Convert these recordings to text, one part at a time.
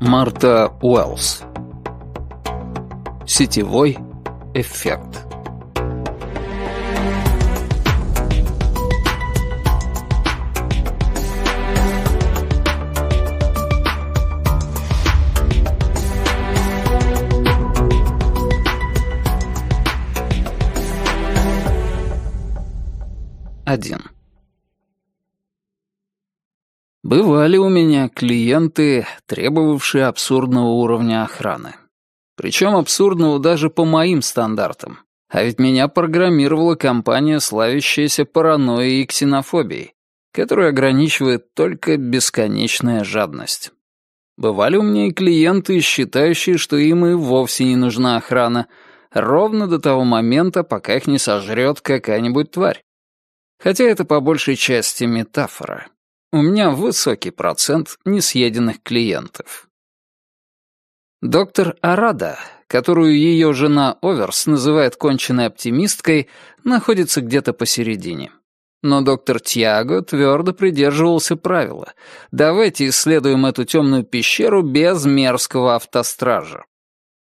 Марта Уэллс. Сетевой эффект. Один. Бывали у меня клиенты, требовавшие абсурдного уровня охраны. Причем абсурдного даже по моим стандартам. А ведь меня программировала компания, славящаяся паранойей и ксенофобией, которая ограничивает только бесконечная жадность. Бывали у меня и клиенты, считающие, что им и вовсе не нужна охрана, ровно до того момента, пока их не сожрет какая-нибудь тварь. Хотя это по большей части метафора. У меня высокий процент несъеденных клиентов. Доктор Арада, которую ее жена Оверс называет конченной оптимисткой, находится где-то посередине. Но доктор Тьяго твердо придерживался правила «давайте исследуем эту темную пещеру без мерзкого автостража».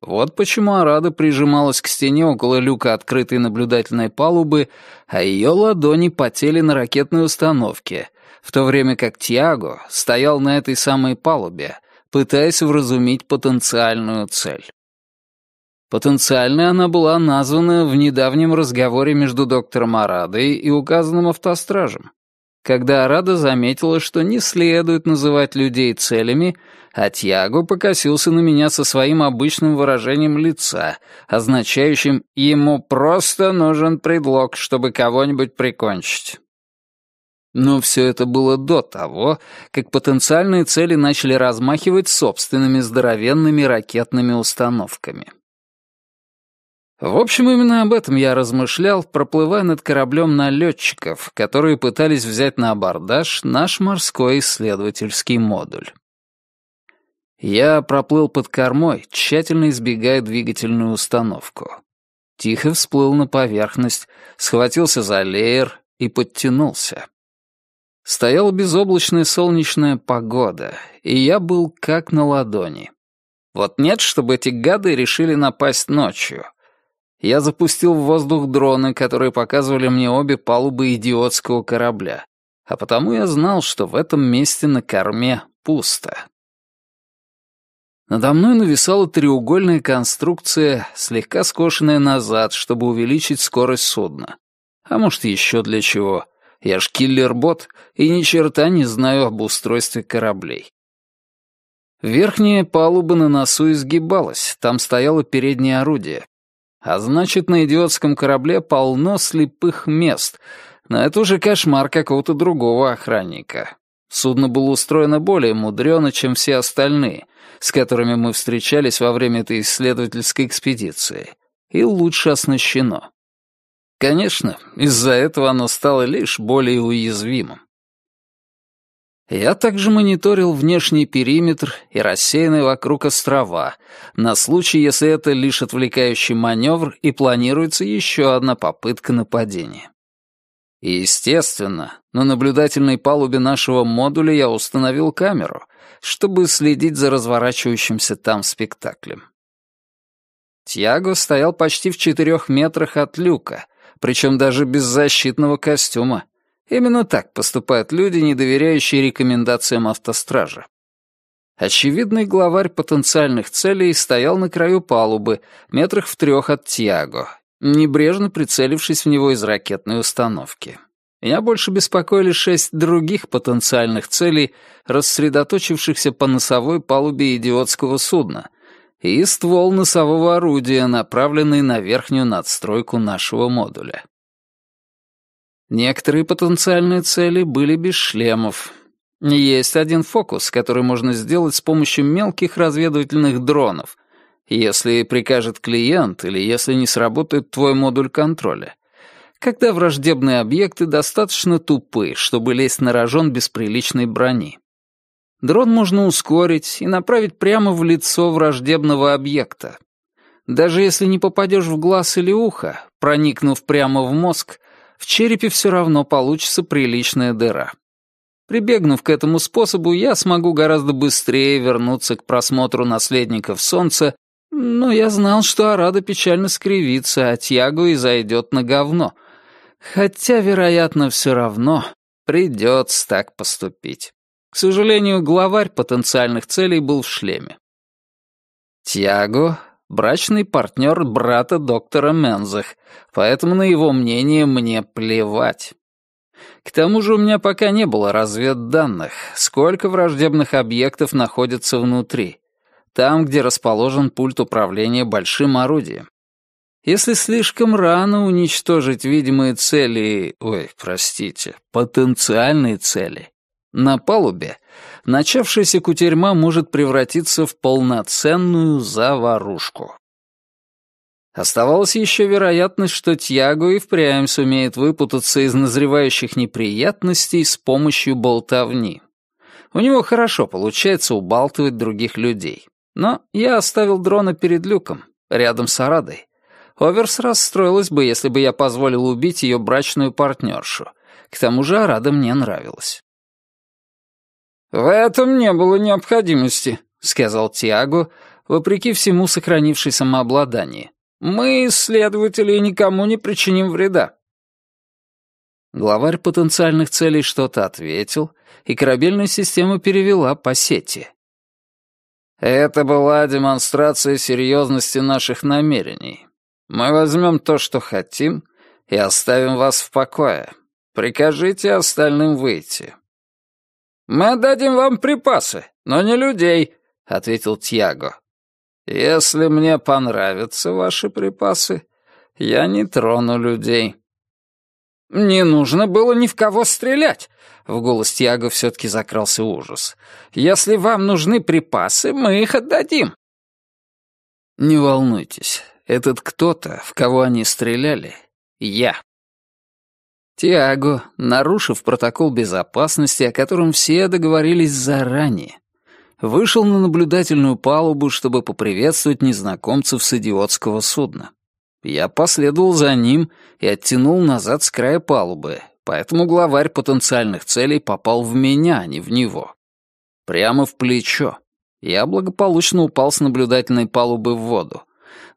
Вот почему Арада прижималась к стене около люка открытой наблюдательной палубы, а ее ладони потели на ракетной установке, в то время как Тиаго стоял на этой самой палубе, пытаясь вразумить потенциальную цель. Потенциальной она была названа в недавнем разговоре между доктором Арадой и указанным автостражем, когда Арада заметила, что не следует называть людей целями, а Тьяго покосился на меня со своим обычным выражением лица, означающим «ему просто нужен предлог, чтобы кого-нибудь прикончить». Но все это было до того, как потенциальные цели начали размахивать собственными здоровенными ракетными установками. В общем, именно об этом я размышлял, проплывая над кораблем налетчиков, которые пытались взять на абордаж наш морской исследовательский модуль. Я проплыл под кормой, тщательно избегая двигательную установку. Тихо всплыл на поверхность, схватился за леер и подтянулся. Стояла безоблачная солнечная погода, и я был как на ладони. Вот нет, чтобы эти гады решили напасть ночью. Я запустил в воздух дроны, которые показывали мне обе палубы идиотского корабля, а потому я знал, что в этом месте на корме пусто. Надо мной нависала треугольная конструкция, слегка скошенная назад, чтобы увеличить скорость судна. А может, еще для чего. Я ж киллер-бот и ни черта не знаю об устройстве кораблей. Верхняя палуба на носу изгибалась, там стояло переднее орудие. А значит, на идиотском корабле полно слепых мест, но это уже кошмар какого-то другого охранника. Судно было устроено более мудрено, чем все остальные, с которыми мы встречались во время этой исследовательской экспедиции, и лучше оснащено. Конечно, из-за этого оно стало лишь более уязвимым. Я также мониторил внешний периметр и рассеянные вокруг острова, на случай, если это лишь отвлекающий маневр и планируется еще одна попытка нападения. И естественно, на наблюдательной палубе нашего модуля я установил камеру, чтобы следить за разворачивающимся там спектаклем. Тьяго стоял почти в четырех метрах от люка — причем даже без защитного костюма. Именно так поступают люди, не доверяющие рекомендациям автостража. Очевидный главарь потенциальных целей стоял на краю палубы, метрах в трех от Тиаго, небрежно прицелившись в него из ракетной установки. Меня больше беспокоили шесть других потенциальных целей, рассредоточившихся по носовой палубе идиотского судна, и ствол носового орудия, направленный на верхнюю надстройку нашего модуля. Некоторые потенциальные цели были без шлемов. Есть один фокус, который можно сделать с помощью мелких разведывательных дронов, если прикажет клиент или если не сработает твой модуль контроля. Когда враждебные объекты достаточно тупы, чтобы лезть на рожон без приличной брони. Дрон можно ускорить и направить прямо в лицо враждебного объекта. Даже если не попадешь в глаз или ухо, проникнув прямо в мозг, в черепе все равно получится приличная дыра. Прибегнув к этому способу, я смогу гораздо быстрее вернуться к просмотру «Наследников солнца», но я знал, что Арада печально скривится, а Тьяго и зайдет на говно. Хотя, вероятно, все равно придется так поступить. К сожалению, главарь потенциальных целей был в шлеме. Тиаго — брачный партнер брата доктора Мензах, поэтому на его мнение мне плевать. К тому же у меня пока не было разведданных, сколько враждебных объектов находится внутри, там, где расположен пульт управления большим орудием. Если слишком рано уничтожить видимые цели, ой, простите, потенциальные цели, на палубе начавшаяся кутерьма может превратиться в полноценную заварушку. Оставалась еще вероятность, что Тьяго и впрямь сумеет выпутаться из назревающих неприятностей с помощью болтовни. У него хорошо получается убалтывать других людей. Но я оставил дрона перед люком, рядом с Арадой. Оверс расстроилась бы, если бы я позволил убить ее брачную партнершу. К тому же Арада мне нравилась. «В этом не было необходимости», — сказал Тиаго, вопреки всему сохранивший самообладание. «Мы, следователи, никому не причиним вреда». Главарь потенциальных целей что-то ответил, и корабельную систему перевела по сети. «Это была демонстрация серьезности наших намерений. Мы возьмем то, что хотим, и оставим вас в покое. Прикажите остальным выйти. «Мы отдадим вам припасы, но не людей», — ответил Тьяго. «Если мне понравятся ваши припасы, я не трону людей». «Не нужно было ни в кого стрелять!» В голос Тиаго все-таки закрался ужас. «Если вам нужны припасы, мы их отдадим!» «Не волнуйтесь, этот кто-то, в кого они стреляли, я!» Тиаго, нарушив протокол безопасности, о котором все договорились заранее, вышел на наблюдательную палубу, чтобы поприветствовать незнакомцев с идиотского судна. Я последовал за ним и оттянул назад с края палубы, поэтому главарь потенциальных целей попал в меня, а не в него. Прямо в плечо. Я благополучно упал с наблюдательной палубы в воду,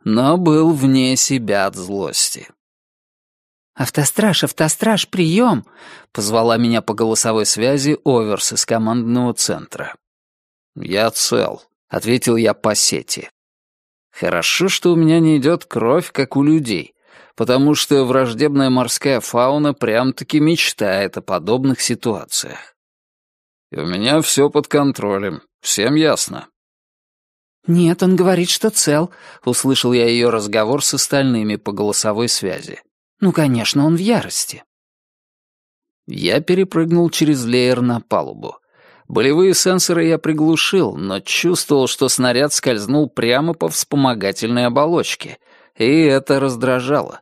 но был вне себя от злости. «Автостраж, автостраж, прием!» — позвала меня по голосовой связи Оверс из командного центра. «Я цел», — ответил я по сети. «Хорошо, что у меня не идет кровь, как у людей, потому что враждебная морская фауна прям-таки мечтает о подобных ситуациях. И у меня все под контролем, всем ясно». «Нет, он говорит, что цел», — услышал я ее разговор с остальными по голосовой связи. Ну, конечно, он в ярости. Я перепрыгнул через леер на палубу. Болевые сенсоры я приглушил, но чувствовал, что снаряд скользнул прямо по вспомогательной оболочке, и это раздражало.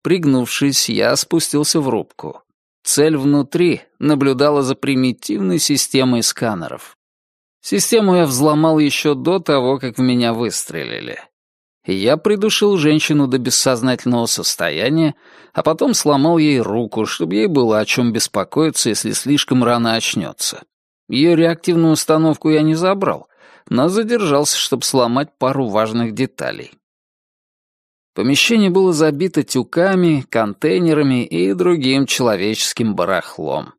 Пригнувшись, я спустился в рубку. Цель внутри наблюдала за примитивной системой сканеров. Систему я взломал еще до того, как в меня выстрелили. Я придушил женщину до бессознательного состояния, а потом сломал ей руку, чтобы ей было о чем беспокоиться, если слишком рано очнется. Ее реактивную установку я не забрал, но задержался, чтобы сломать пару важных деталей. Помещение было забито тюками, контейнерами и другим человеческим барахлом.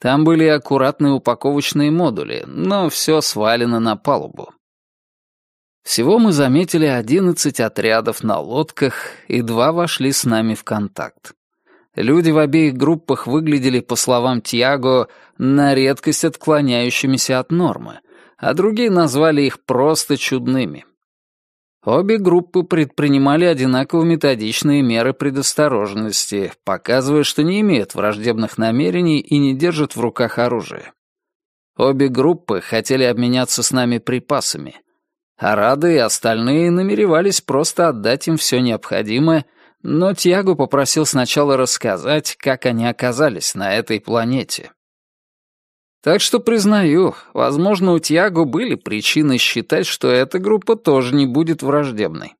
Там были аккуратные упаковочные модули, но все свалено на палубу. Всего мы заметили 11 отрядов на лодках, и два вошли с нами в контакт. Люди в обеих группах выглядели, по словам Тьяго, на редкость отклоняющимися от нормы, а другие назвали их просто чудными. Обе группы предпринимали одинаково методичные меры предосторожности, показывая, что не имеют враждебных намерений и не держат в руках оружие. Обе группы хотели обменяться с нами припасами, Арада и остальные намеревались просто отдать им все необходимое, но Тьяго попросил сначала рассказать, как они оказались на этой планете. Так что, признаю, возможно, у Тьяго были причины считать, что эта группа тоже не будет враждебной.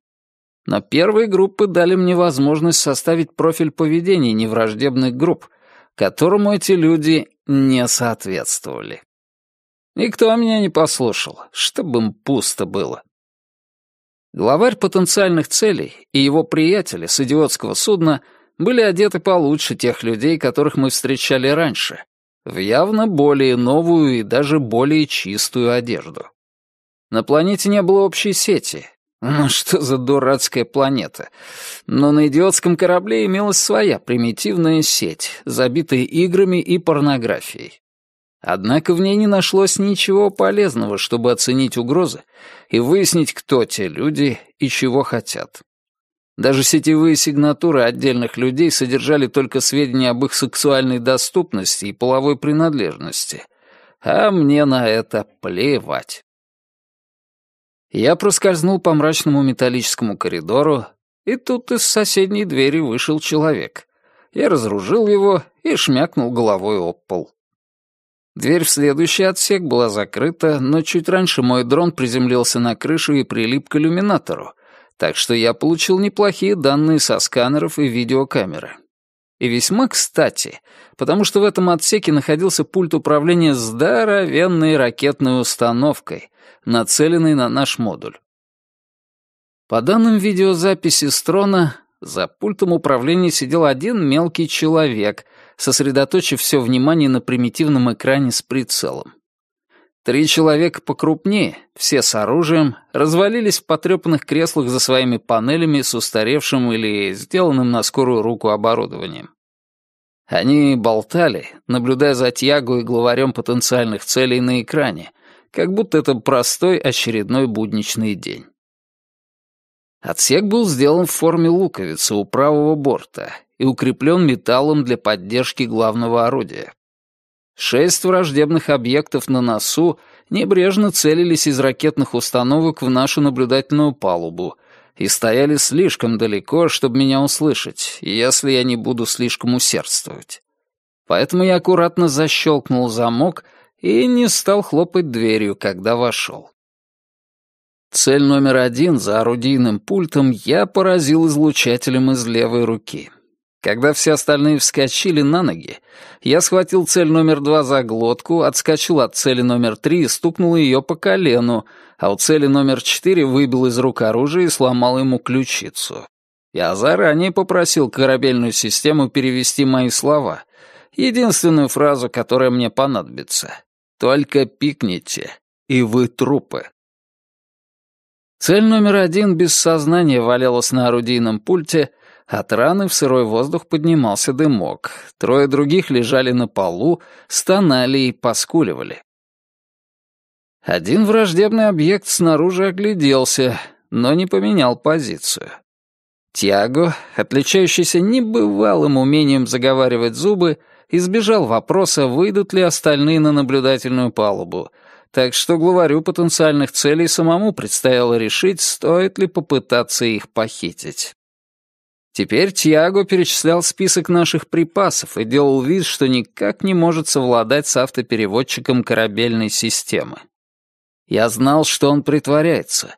Но первые группы дали мне возможность составить профиль поведения невраждебных групп, которому эти люди не соответствовали. Никто меня не послушал, чтобы им пусто было. Главарь потенциальных целей и его приятели с идиотского судна были одеты получше тех людей, которых мы встречали раньше, в явно более новую и даже более чистую одежду. На планете не было общей сети. Ну что за дурацкая планета? Но на идиотском корабле имелась своя примитивная сеть, забитая играми и порнографией. Однако в ней не нашлось ничего полезного, чтобы оценить угрозы и выяснить, кто те люди и чего хотят. Даже сетевые сигнатуры отдельных людей содержали только сведения об их сексуальной доступности и половой принадлежности. А мне на это плевать. Я проскользнул по мрачному металлическому коридору, и тут из соседней двери вышел человек. Я разоружил его и шмякнул головой об пол. Дверь в следующий отсек была закрыта, но чуть раньше мой дрон приземлился на крышу и прилип к иллюминатору, так что я получил неплохие данные со сканеров и видеокамеры. И весьма кстати, потому что в этом отсеке находился пульт управления здоровенной ракетной установкой, нацеленной на наш модуль. По данным видеозаписи Строна за пультом управления сидел один мелкий человек — сосредоточив все внимание на примитивном экране с прицелом. Три человека покрупнее, все с оружием, развалились в потрепанных креслах за своими панелями с устаревшим или сделанным на скорую руку оборудованием. Они болтали, наблюдая за Тьяго и главарем потенциальных целей на экране, как будто это простой очередной будничный день. Отсек был сделан в форме луковицы у правого борта, и укреплен металлом для поддержки главного орудия. Шесть враждебных объектов на носу небрежно целились из ракетных установок в нашу наблюдательную палубу и стояли слишком далеко, чтобы меня услышать, если я не буду слишком усердствовать. Поэтому я аккуратно защелкнул замок и не стал хлопать дверью, когда вошел. Цель номер один за орудийным пультом я поразил излучателем из левой руки. Когда все остальные вскочили на ноги, я схватил цель номер два за глотку, отскочил от цели номер три и стукнул ее по колену, а у цели номер четыре выбил из рук оружие и сломал ему ключицу. Я заранее попросил корабельную систему перевести мои слова, единственную фразу, которая мне понадобится. «Только пикните, и вы трупы». Цель номер один без сознания валялась на орудийном пульте, от раны в сырой воздух поднимался дымок. Трое других лежали на полу, стонали и поскуливали. Один враждебный объект снаружи огляделся, но не поменял позицию. Тиаго, отличающийся небывалым умением заговаривать зубы, избежал вопроса, выйдут ли остальные на наблюдательную палубу, так что главарю потенциальных целей самому предстояло решить, стоит ли попытаться их похитить. Теперь Тиаго перечислял список наших припасов и делал вид, что никак не может совладать с автопереводчиком корабельной системы. Я знал, что он притворяется,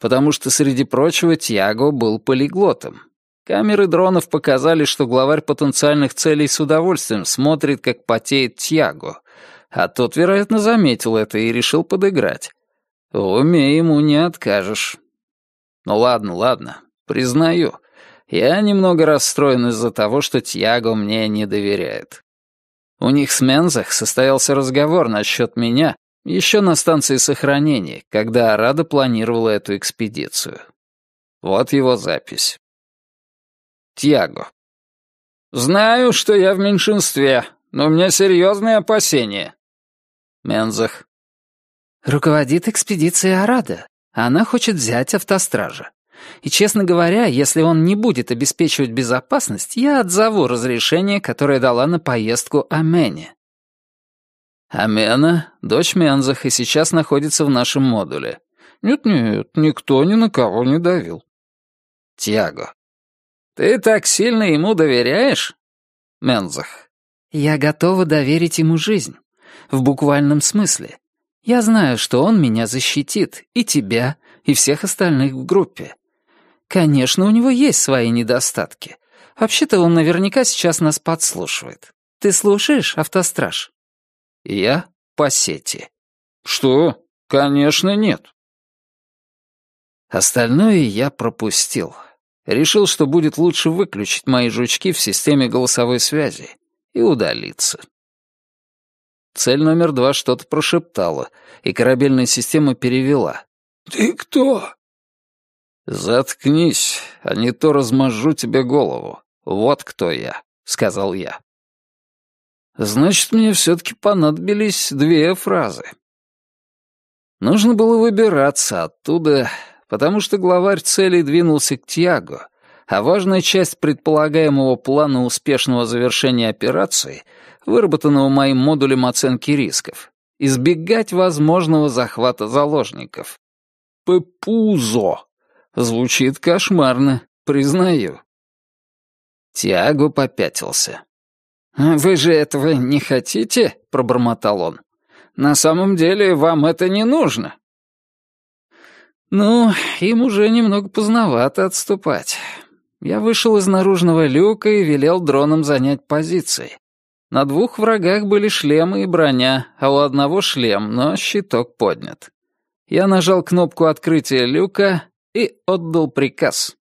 потому что, среди прочего, Тиаго был полиглотом. Камеры дронов показали, что главарь потенциальных целей с удовольствием смотрит, как потеет Тиаго, а тот, вероятно, заметил это и решил подыграть. В ему не откажешь. Ну ладно, ладно, признаю. Я немного расстроен из-за того, что Тьяго мне не доверяет. У них с Мензах состоялся разговор насчет меня еще на станции сохранения, когда Арада планировала эту экспедицию. Вот его запись. Тьяго. «Знаю, что я в меньшинстве, но у меня серьезные опасения». Мензах. «Руководит экспедицией Арада. Она хочет взять автостража. И, честно говоря, если он не будет обеспечивать безопасность, я отзову разрешение, которое дала на поездку Амене. Амена — дочь Мензах и сейчас находится в нашем модуле. Нет-нет, никто ни на кого не давил. Тиаго. Ты так сильно ему доверяешь? Мензах. Я готова доверить ему жизнь. В буквальном смысле. Я знаю, что он меня защитит, и тебя, и всех остальных в группе. Конечно, у него есть свои недостатки. Вообще-то он наверняка сейчас нас подслушивает. Ты слушаешь, автостраж? Я по сети. Что? Конечно, нет. Остальное я пропустил. Решил, что будет лучше выключить мои жучки в системе голосовой связи и удалиться. Цель номер два что-то прошептала, и корабельная система перевела. «Ты кто? «Заткнись, а не то размажу тебе голову. Вот кто я», — сказал я. Значит, мне все-таки понадобились две фразы. Нужно было выбираться оттуда, потому что главарь целей двинулся к Тьяго, а важная часть предполагаемого плана успешного завершения операции, выработанного моим модулем оценки рисков, избегать возможного захвата заложников. «Пепузо!» Звучит кошмарно, признаю». Тиаго попятился. «Вы же этого не хотите?» — пробормотал он. «На самом деле вам это не нужно». «Ну, им уже немного поздновато отступать. Я вышел из наружного люка и велел дронам занять позиции. На двух врагах были шлемы и броня, а у одного шлем, но щиток поднят. Я нажал кнопку открытия люка, и отдал приказ.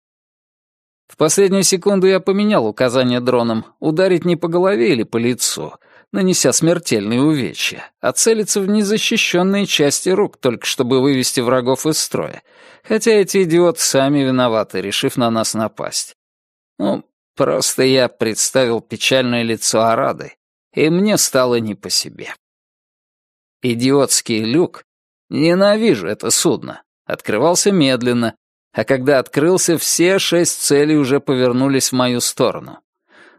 В последнюю секунду я поменял указание дроном ударить не по голове или по лицу, нанеся смертельные увечья, а целиться в незащищенные части рук, только чтобы вывести врагов из строя, хотя эти идиоты сами виноваты, решив на нас напасть. Ну, просто я представил печальное лицо Арады, и мне стало не по себе. Идиотский люк, ненавижу это судно, открывался медленно, а когда открылся, все шесть целей уже повернулись в мою сторону.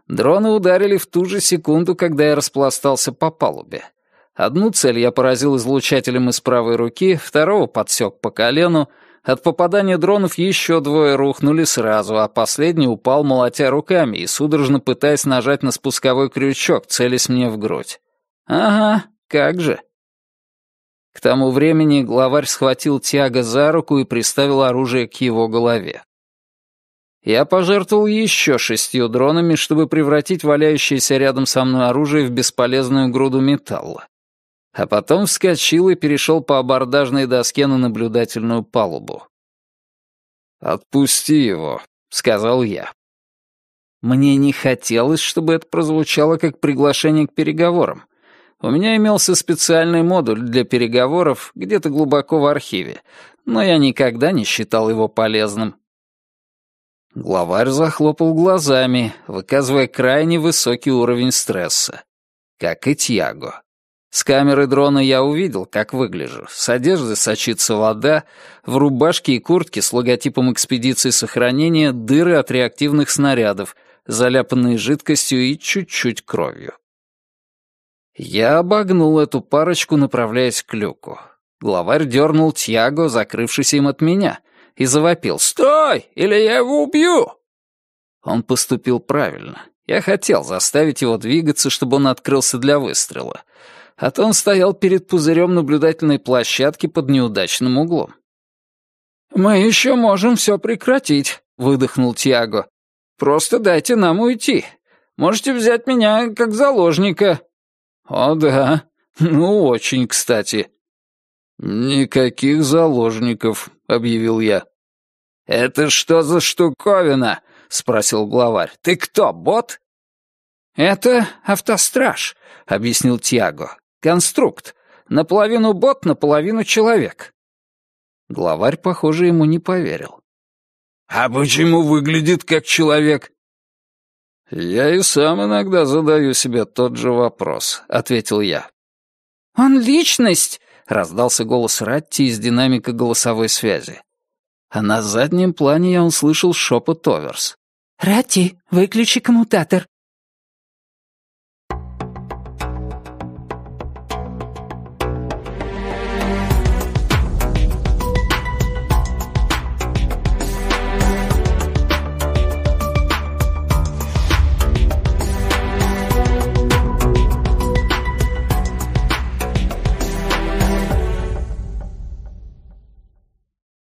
Дроны ударили в ту же секунду, когда я распластался по палубе. Одну цель я поразил излучателем из правой руки, второго подсек по колену. От попадания дронов еще двое рухнули сразу, а последний упал, молотя руками и судорожно пытаясь нажать на спусковой крючок, целясь мне в грудь. «Ага, как же!» К тому времени главарь схватил Тиаго за руку и приставил оружие к его голове. Я пожертвовал еще шестью дронами, чтобы превратить валяющееся рядом со мной оружие в бесполезную груду металла. А потом вскочил и перешел по абордажной доске на наблюдательную палубу. «Отпусти его», — сказал я. Мне не хотелось, чтобы это прозвучало как приглашение к переговорам, у меня имелся специальный модуль для переговоров где-то глубоко в архиве, но я никогда не считал его полезным. Главарь захлопал глазами, выказывая крайне высокий уровень стресса. Как и Тьяго. С камеры дрона я увидел, как выгляжу. С одежды сочится вода, в рубашке и куртке с логотипом экспедиции сохранения дыры от реактивных снарядов, заляпанные жидкостью и чуть-чуть кровью. Я обогнул эту парочку, направляясь к люку. Главарь дернул Тьяго, закрывшийся им от меня, и завопил «Стой, или я его убью!» Он поступил правильно. Я хотел заставить его двигаться, чтобы он открылся для выстрела. А то он стоял перед пузырем наблюдательной площадки под неудачным углом. «Мы еще можем все прекратить», — выдохнул Тиаго. «Просто дайте нам уйти. Можете взять меня как заложника». «О а, да, ну очень кстати». «Никаких заложников», — объявил я. «Это что за штуковина?» — спросил главарь. «Ты кто, бот?» «Это автостраж», — объяснил Тиаго. «Конструкт. Наполовину бот, наполовину человек». Главарь, похоже, ему не поверил. «А почему выглядит как человек?» «Я и сам иногда задаю себе тот же вопрос», — ответил я. «Он личность!» — раздался голос Ратти из динамика голосовой связи. А на заднем плане я услышал шепот Оверс. «Ратти, выключи коммутатор.